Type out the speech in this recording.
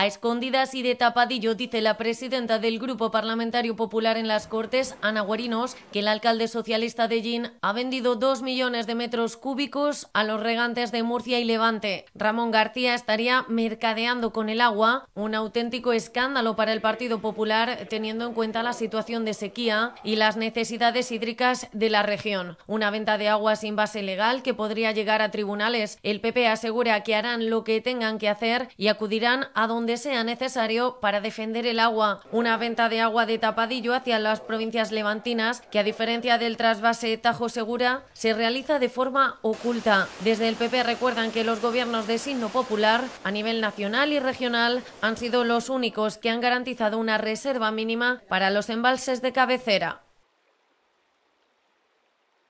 A escondidas y de tapadillo, dice la presidenta del Grupo Parlamentario Popular en las Cortes, Ana Guarinos, que el alcalde socialista de Gin ha vendido dos millones de metros cúbicos a los regantes de Murcia y Levante. Ramón García estaría mercadeando con el agua, un auténtico escándalo para el Partido Popular, teniendo en cuenta la situación de sequía y las necesidades hídricas de la región. Una venta de agua sin base legal que podría llegar a tribunales. El PP asegura que harán lo que tengan que hacer y acudirán a donde sea necesario para defender el agua. Una venta de agua de tapadillo hacia las provincias levantinas que a diferencia del trasvase Tajo Segura se realiza de forma oculta. Desde el PP recuerdan que los gobiernos de signo popular a nivel nacional y regional han sido los únicos que han garantizado una reserva mínima para los embalses de cabecera.